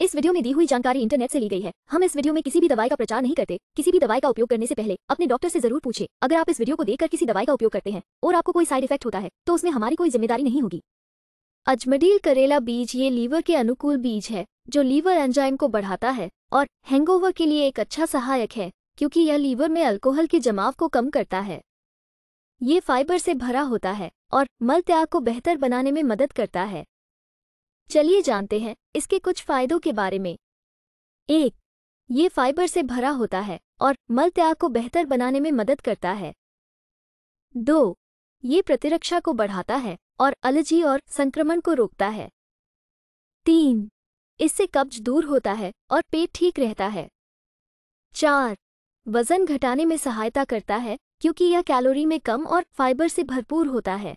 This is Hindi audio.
इस वीडियो में दी हुई जानकारी इंटरनेट से ली गई है हम इस वीडियो में किसी भी दवाई का प्रचार नहीं करते किसी भी दवाई का उपयोग करने से पहले अपने डॉक्टर से जरूर पूछे अगर आप इस वीडियो को देखकर किसी दवाई का उपयोग करते हैं और आपको कोई साइड इफेक्ट होता है तो उसमें हमारी कोई जिम्मेदारी नहीं होगी अजमडील करेला बीज ये लीवर के अनुकूल बीज है जो लीवर एंजाइम को बढ़ाता है और हैंगओवर के लिए एक अच्छा सहायक है क्योंकि यह लीवर में अल्कोहल के जमाव को कम करता है ये फाइबर से भरा होता है और मल त्याग को बेहतर बनाने में मदद करता है चलिए जानते हैं इसके कुछ फायदों के बारे में एक ये फाइबर से भरा होता है और मल त्याग को बेहतर बनाने में मदद करता है दो ये प्रतिरक्षा को बढ़ाता है और अलर्जी और संक्रमण को रोकता है तीन इससे कब्ज दूर होता है और पेट ठीक रहता है चार वजन घटाने में सहायता करता है क्योंकि यह कैलोरी में कम और फाइबर से भरपूर होता है